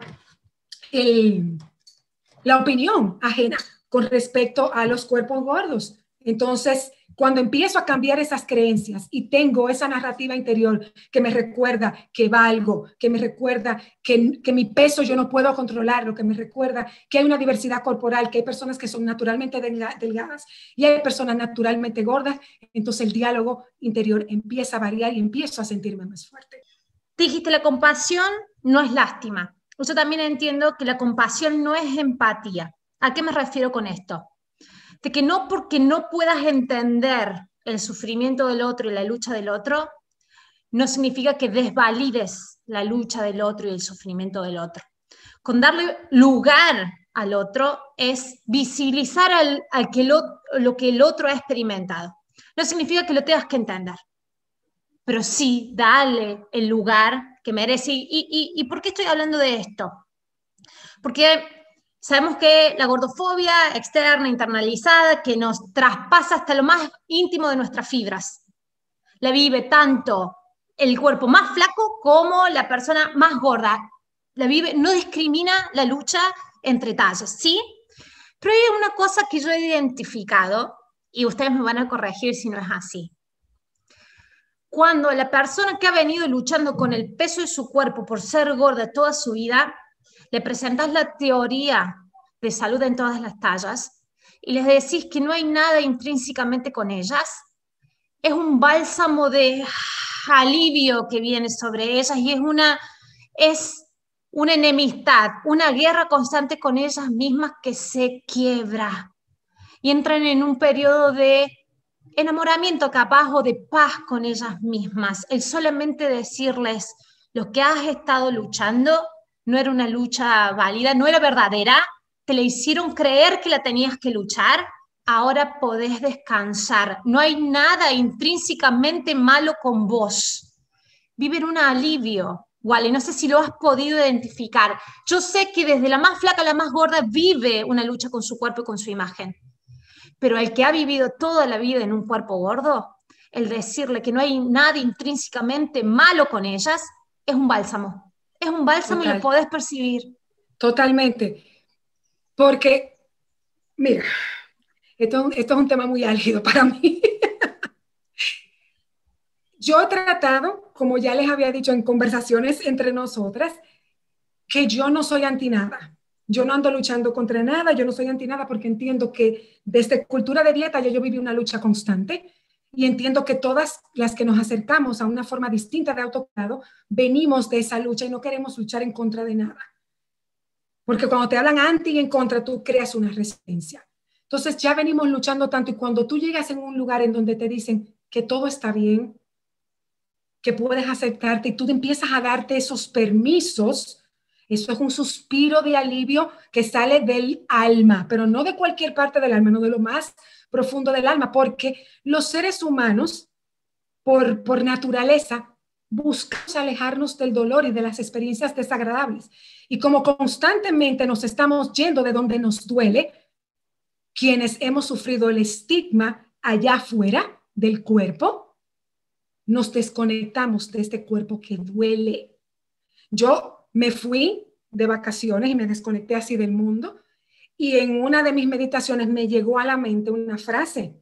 la opinión ajena con respecto a los cuerpos gordos. Entonces, cuando empiezo a cambiar esas creencias y tengo esa narrativa interior que me recuerda que valgo, que me recuerda que, que, mi peso yo no puedo controlar lo que me recuerda que hay una diversidad corporal, que hay personas que son naturalmente delgadas y hay personas naturalmente gordas, entonces el diálogo interior empieza a variar y empiezo a sentirme más fuerte. Dijiste, la compasión no es lástima, yo también entiendo que la compasión no es empatía. ¿A qué me refiero con esto? De que no porque no puedas entender el sufrimiento del otro y la lucha del otro, no significa que desvalides la lucha del otro y el sufrimiento del otro. Con darle lugar al otro es visibilizar al, que lo, lo que el otro ha experimentado. No significa que lo tengas que entender, pero sí dale el lugar que merece. ¿Y, por qué estoy hablando de esto? Porque sabemos que la gordofobia externa, internalizada, que nos traspasa hasta lo más íntimo de nuestras fibras, la vive tanto el cuerpo más flaco como la persona más gorda. La vive, no discrimina la lucha entre tallas, ¿sí? Pero hay una cosa que yo he identificado, y ustedes me van a corregir si no es así cuando la persona que ha venido luchando con el peso de su cuerpo por ser gorda toda su vida, le presentas la teoría de salud en todas las tallas y les decís que no hay nada intrínsecamente con ellas, es un bálsamo de alivio que viene sobre ellas y es una, es una enemistad, una guerra constante con ellas mismas que se quiebra y entran en un periodo de enamoramiento capaz o de paz con ellas mismas. El solamente decirles lo que has estado luchando no era una lucha válida, no era verdadera, te le hicieron creer que la tenías que luchar, ahora podés descansar. No hay nada intrínsecamente malo con vos. Viven un alivio. Wally, no sé si lo has podido identificar. Yo sé que desde la más flaca a la más gorda vive una lucha con su cuerpo y con su imagen. Pero el que ha vivido toda la vida en un cuerpo gordo, el decirle que no hay nada intrínsecamente malo con ellas, es un bálsamo. Es un bálsamo y lo puedes percibir. Totalmente. Porque, mira, esto, es un tema muy álgido para mí. Yo he tratado, como ya les había dicho en conversaciones entre nosotras, que yo no soy anti nada. Yo no ando luchando contra nada, yo no soy anti nada porque entiendo que desde cultura de dieta yo viví una lucha constante y entiendo que todas las que nos acercamos a una forma distinta de autocuidado venimos de esa lucha y no queremos luchar en contra de nada. Porque cuando te hablan anti y en contra, tú creas una resistencia. Entonces ya venimos luchando tanto y cuando tú llegas en un lugar en donde te dicen que todo está bien, que puedes aceptarte y tú empiezas a darte esos permisos eso es un suspiro de alivio que sale del alma, pero no de cualquier parte del alma, no de lo más profundo del alma, porque los seres humanos, por, por naturaleza, buscamos alejarnos del dolor y de las experiencias desagradables. Y como constantemente nos estamos yendo de donde nos duele, quienes hemos sufrido el estigma allá afuera del cuerpo, nos desconectamos de este cuerpo que duele. Yo me fui de vacaciones y me desconecté así del mundo. Y en una de mis meditaciones me llegó a la mente una frase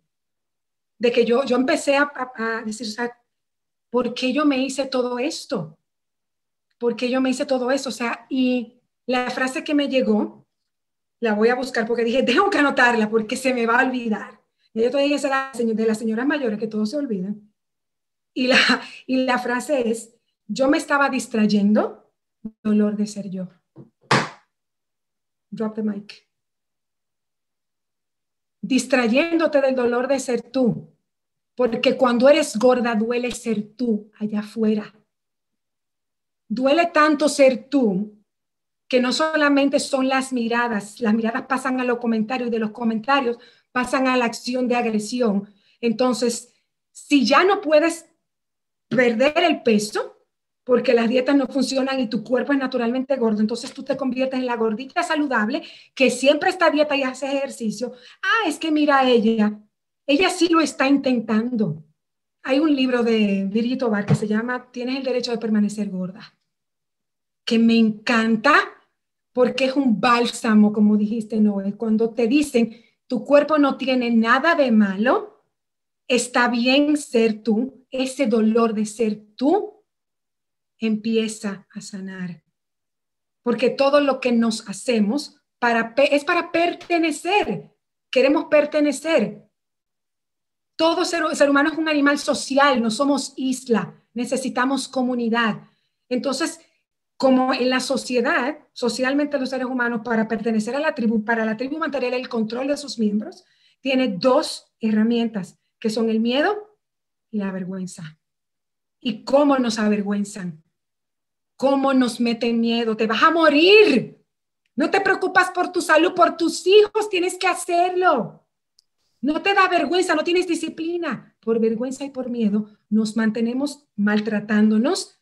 de que yo, yo empecé a, decir, o sea, ¿por qué yo me hice todo esto? ¿Por qué yo me hice todo eso? O sea, y la frase que me llegó, la voy a buscar porque dije, tengo que anotarla porque se me va a olvidar. Y yo todavía dije, de las señoras mayores que todo se olvida. Y la, y la frase es, yo me estaba distrayendo dolor de ser yo. Drop the mic. Distrayéndote del dolor de ser tú, porque cuando eres gorda duele ser tú allá afuera. Duele tanto ser tú que no solamente son las miradas, las miradas pasan a los comentarios y de los comentarios pasan a la acción de agresión. Entonces, si ya no puedes perder el peso, porque las dietas no funcionan y tu cuerpo es naturalmente gordo, entonces tú te conviertes en la gordita saludable que siempre está dieta y hace ejercicio. Ah, es que mira a ella, ella sí lo está intentando. Hay un libro de Virgil Tobar que se llama Tienes el derecho de permanecer gorda, que me encanta porque es un bálsamo, como dijiste, Noel, cuando te dicen, tu cuerpo no tiene nada de malo, está bien ser tú, ese dolor de ser tú empieza a sanar. Porque todo lo que nos hacemos para, es para pertenecer. Queremos pertenecer. Todo ser, ser humano es un animal social, no somos isla, necesitamos comunidad. Entonces, como en la sociedad, socialmente los seres humanos, para pertenecer a la tribu, para la tribu mantener el control de sus miembros, tiene dos herramientas, que son el miedo y la vergüenza. ¿Y cómo nos avergüenzan? ¿Cómo nos meten miedo? Te vas a morir. No te preocupas por tu salud, por tus hijos, tienes que hacerlo. No te da vergüenza, no tienes disciplina. Por vergüenza y por miedo nos mantenemos maltratándonos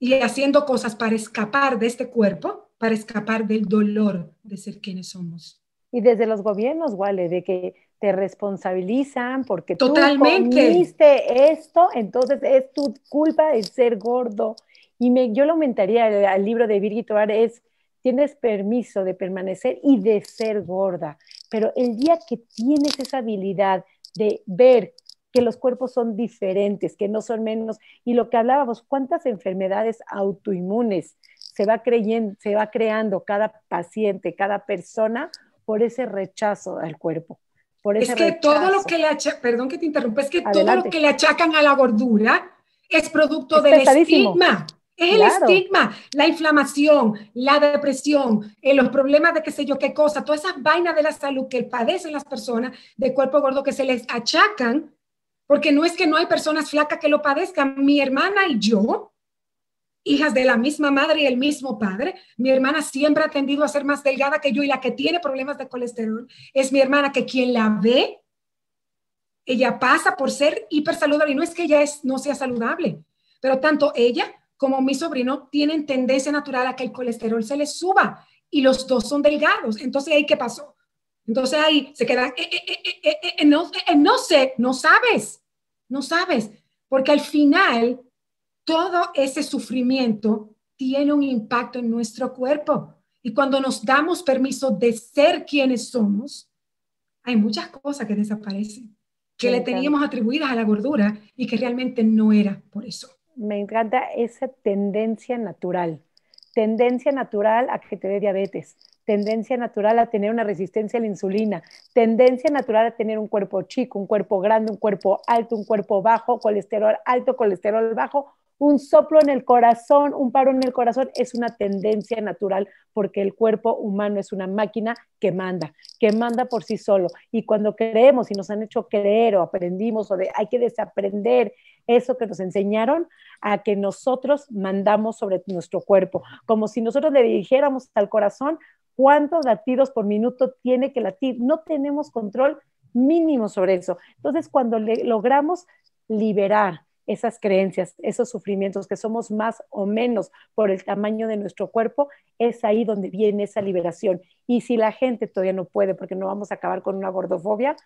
y haciendo cosas para escapar de este cuerpo, para escapar del dolor de ser quienes somos. Y desde los gobiernos, Wale, de que te responsabilizan porque Totalmente. tú comiste esto, entonces es tu culpa el ser gordo y me, yo lo aumentaría al, libro de Birgit Oar es, tienes permiso de permanecer y de ser gorda, pero el día que tienes esa habilidad de ver que los cuerpos son diferentes, que no son menos, y lo que hablábamos, cuántas enfermedades autoinmunes se va, creyendo, se va creando cada paciente, cada persona, por ese rechazo al cuerpo. Por es que todo lo que le achacan, perdón que te que todo lo que le achacan a la gordura es producto del estigma. Es el estigma, la inflamación, la depresión, eh, los problemas de qué sé yo qué cosa, todas esas vainas de la salud que padecen las personas de cuerpo gordo que se les achacan, porque no es que no hay personas flacas que lo padezcan. Mi hermana y yo, hijas de la misma madre y el mismo padre, mi hermana siempre ha tendido a ser más delgada que yo y la que tiene problemas de colesterol es mi hermana que quien la ve, ella pasa por ser hiper saludable y no es que ella es, no sea saludable, pero tanto ella como mi sobrino, tienen tendencia natural a que el colesterol se les suba y los dos son delgados. Entonces, qué pasó? Entonces ahí se queda, eh, eh, eh, no, sé, no sabes, no sabes, porque al final todo ese sufrimiento tiene un impacto en nuestro cuerpo. Y cuando nos damos permiso de ser quienes somos, hay muchas cosas que desaparecen, que le teníamos atribuidas a la gordura y que realmente no era por eso me encanta esa tendencia natural, tendencia natural a que te dé diabetes, tendencia natural a tener una resistencia a la insulina, tendencia natural a tener un cuerpo chico, un cuerpo grande, un cuerpo alto, un cuerpo bajo, colesterol alto, colesterol bajo, un soplo en el corazón, un paro en el corazón, es una tendencia natural porque el cuerpo humano es una máquina que manda, que manda por sí solo. Y cuando creemos y nos han hecho creer o aprendimos o hay que desaprender eso que nos enseñaron a que nosotros mandamos sobre nuestro cuerpo, como si nosotros le dijéramos al corazón cuántos latidos por minuto tiene que latir. No tenemos control mínimo sobre eso. Entonces, cuando logramos liberar esas creencias, esos sufrimientos que somos más o menos por el tamaño de nuestro cuerpo, es ahí donde viene esa liberación. Y si la gente todavía no puede, porque no vamos a acabar con una gordofobia,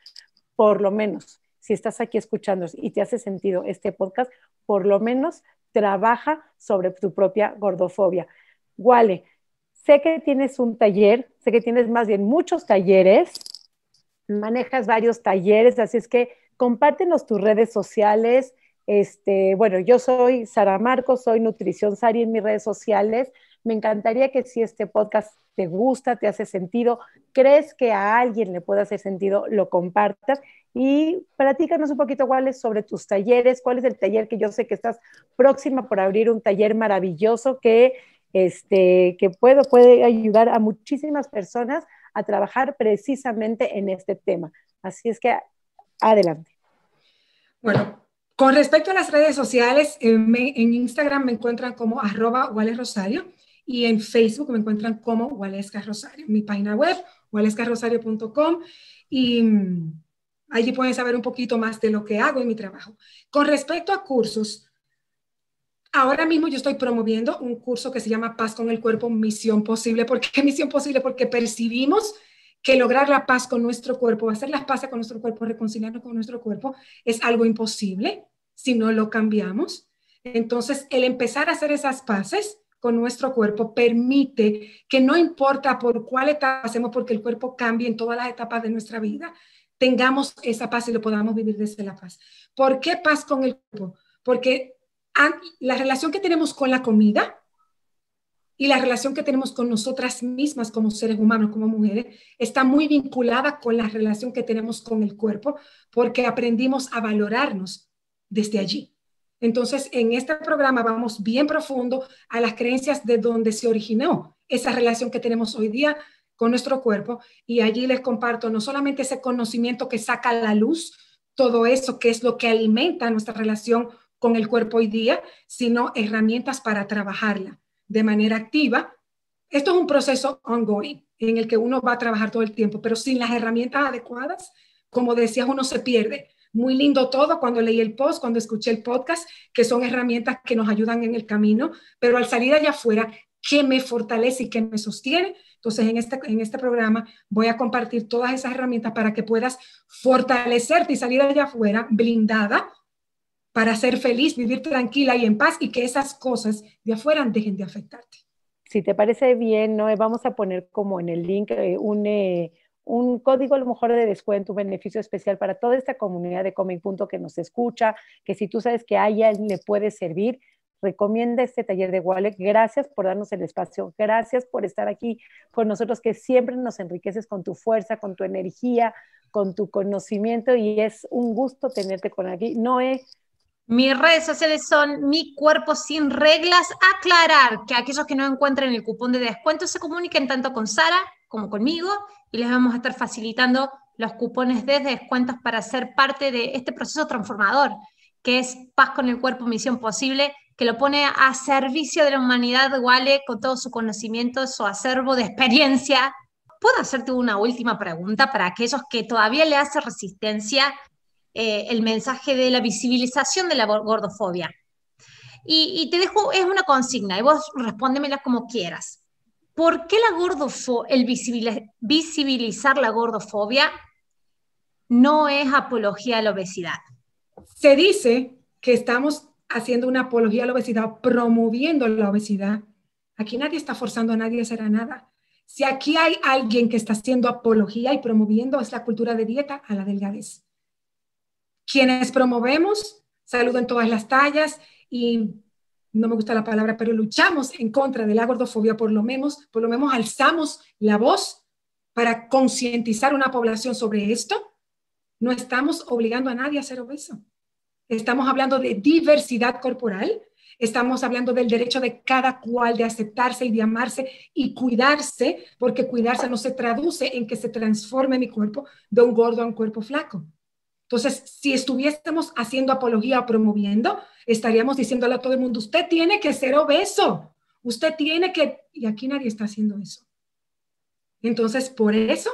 por lo menos si estás aquí escuchando y te hace sentido este podcast, por lo menos trabaja sobre tu propia gordofobia. Wale, sé que tienes un taller, sé que tienes más bien muchos talleres, manejas varios talleres, así es que compártenos tus redes sociales. Este, bueno, yo soy Sara Marcos, soy Nutrición Sari en mis redes sociales. Me encantaría que si este podcast te gusta, te hace sentido, crees que a alguien le puede hacer sentido, lo compartas y platícanos un poquito cuáles sobre tus talleres, cuál es el taller que yo sé que estás próxima por abrir un taller maravilloso que, este, que puede ayudar a muchísimas personas a trabajar precisamente en este tema. Así es que adelante. Bueno, con respecto a las redes sociales, eh, en, Instagram me encuentran como arroba Rosario y en Facebook me encuentran como Walesca Rosario. Mi página web, walescarosario.com y mm, Allí pueden saber un poquito más de lo que hago en mi trabajo. Con respecto a cursos, ahora mismo yo estoy promoviendo un curso que se llama Paz con el Cuerpo, Misión Posible. ¿Por qué Misión Posible? Porque percibimos que lograr la paz con nuestro cuerpo, hacer las paz con nuestro cuerpo, reconciliarnos con nuestro cuerpo, es algo imposible si no lo cambiamos. Entonces, el empezar a hacer esas paces con nuestro cuerpo permite que no importa por cuál etapa hacemos, porque el cuerpo cambia en todas las etapas de nuestra vida, tengamos esa paz y lo podamos vivir desde la paz. ¿Por qué paz con el cuerpo? Porque la relación que tenemos con la comida y la relación que tenemos con nosotras mismas como seres humanos, como mujeres, está muy vinculada con la relación que tenemos con el cuerpo, porque aprendimos a valorarnos desde allí. Entonces, en este programa vamos bien profundo a las creencias de donde se originó esa relación que tenemos hoy día con nuestro cuerpo y allí les comparto no solamente ese conocimiento que saca a la luz, todo eso que es lo que alimenta nuestra relación con el cuerpo hoy día, sino herramientas para trabajarla de manera activa. Esto es un proceso ongoing en el que uno va a trabajar todo el tiempo, pero sin las herramientas adecuadas, como decías, uno se pierde. Muy lindo todo cuando leí el post, cuando escuché el podcast, que son herramientas que nos ayudan en el camino, pero al salir allá afuera que me fortalece y que me sostiene. Entonces, en este, en este programa voy a compartir todas esas herramientas para que puedas fortalecerte y salir allá afuera blindada para ser feliz, vivir tranquila y en paz y que esas cosas de afuera dejen de afectarte. Si te parece bien, ¿no? vamos a poner como en el link eh, eh, un, código a lo mejor de descuento, un beneficio especial para toda esta comunidad de coming Punto que nos escucha, que si tú sabes que a ella le puede servir, recomienda este taller de Wallet. Gracias por darnos el espacio, gracias por estar aquí con nosotros, que siempre nos enriqueces con tu fuerza, con tu energía, con tu conocimiento y es un gusto tenerte con aquí. Noé. Mis redes sociales son Mi Cuerpo Sin Reglas. Aclarar que aquellos que no encuentren el cupón de descuento se comuniquen tanto con Sara como conmigo y les vamos a estar facilitando los cupones de descuentos para ser parte de este proceso transformador que es Paz con el Cuerpo, Misión Posible que lo pone a servicio de la humanidad, igual con todo su conocimiento, su acervo de experiencia. ¿Puedo hacerte una última pregunta para aquellos que todavía le hace resistencia eh, el mensaje de la visibilización de la gordofobia? Y, te dejo, es una consigna, y vos respóndemela como quieras. ¿Por qué la gordofo el visibilizar la gordofobia no es apología a la obesidad? Se dice que estamos haciendo una apología a la obesidad, promoviendo la obesidad. Aquí nadie está forzando a nadie a hacer nada. Si aquí hay alguien que está haciendo apología y promoviendo es la cultura de dieta a la delgadez. Quienes promovemos saludo en todas las tallas y no me gusta la palabra, pero luchamos en contra de la gordofobia, por lo menos, por lo menos alzamos la voz para concientizar a una población sobre esto. No estamos obligando a nadie a ser obeso estamos hablando de diversidad corporal, estamos hablando del derecho de cada cual de aceptarse y de amarse y cuidarse, porque cuidarse no se traduce en que se transforme mi cuerpo de un gordo a un cuerpo flaco. Entonces, si estuviésemos haciendo apología o promoviendo, estaríamos diciéndole a todo el mundo, usted tiene que ser obeso, usted tiene que... Y aquí nadie está haciendo eso. Entonces, por eso,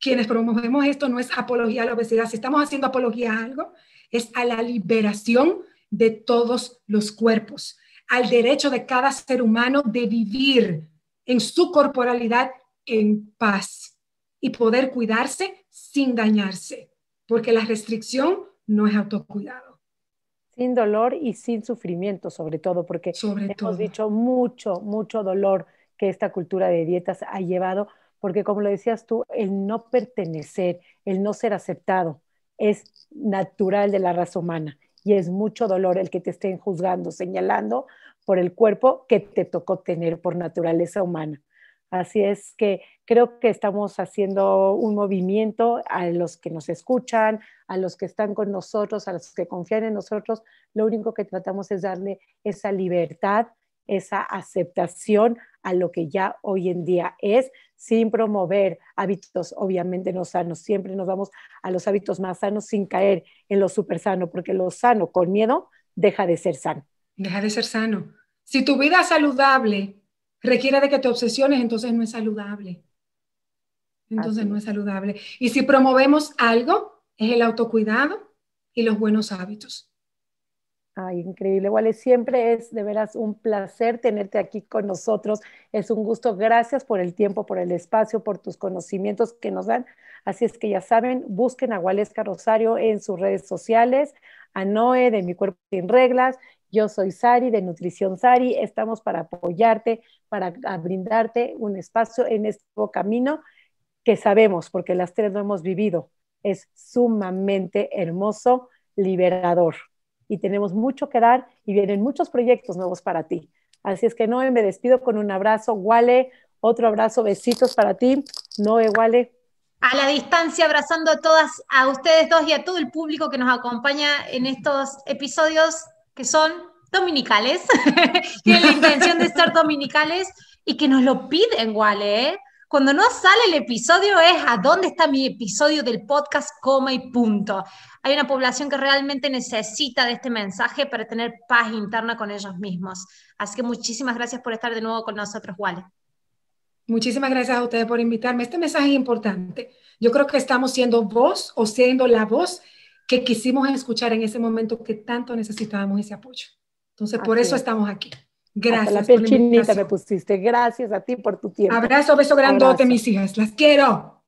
quienes promovemos esto no es apología a la obesidad. Si estamos haciendo apología a algo, es a la liberación de todos los cuerpos, al derecho de cada ser humano de vivir en su corporalidad en paz y poder cuidarse sin dañarse, porque la restricción no es autocuidado. Sin dolor y sin sufrimiento, sobre todo, porque hemos dicho mucho, mucho dolor que esta cultura de dietas ha llevado, porque como lo decías tú, el no pertenecer, el no ser aceptado, es natural de la raza humana y es mucho dolor el que te estén juzgando, señalando por el cuerpo que te tocó tener por naturaleza humana. Así es que creo que estamos haciendo un movimiento a los que nos escuchan, a los que están con nosotros, a los que confían en nosotros. Lo único que tratamos es darle esa libertad, esa aceptación a lo que ya hoy en día es, sin promover hábitos obviamente no sanos. Siempre nos vamos a los hábitos más sanos sin caer en lo súper sano, porque lo sano con miedo deja de ser sano. Deja de ser sano. Si tu vida saludable requiere de que te obsesiones, entonces no es saludable. Entonces no es saludable. Y si promovemos algo, es el autocuidado y los buenos hábitos. Ay, increíble, Wale. Siempre es de veras un placer tenerte aquí con nosotros. Es un gusto. Gracias por el tiempo, por el espacio, por tus conocimientos que nos dan. Así es que ya saben, busquen a Walesca Rosario en sus redes sociales, a Noé de Mi Cuerpo Sin Reglas. Yo soy Sari de Nutrición Sari. Estamos para apoyarte, para brindarte un espacio en este camino que sabemos, porque las tres lo hemos vivido. Es sumamente hermoso, liberador y tenemos mucho que dar y vienen muchos proyectos nuevos para ti. Así es que no me despido con un abrazo. Wale, otro abrazo, besitos para ti. no Wale. A la distancia, abrazando a todas, a ustedes dos y a todo el público que nos acompaña en estos episodios que son dominicales, tienen la intención de ser dominicales y que nos lo piden, Wale. ¿eh? Cuando no sale el episodio es a dónde está mi episodio del podcast, coma y punto hay una población que realmente necesita de este mensaje para tener paz interna con ellos mismos. Así que muchísimas gracias por estar de nuevo con nosotros, Wale. Muchísimas gracias a ustedes por invitarme. Este mensaje es importante. Yo creo que estamos siendo voz o siendo la voz que quisimos escuchar en ese momento que tanto necesitábamos ese apoyo. Entonces, por eso estamos aquí. Gracias. por la me pusiste. Gracias a ti por tu tiempo. Abrazo, beso grandote, mis hijas. Las quiero.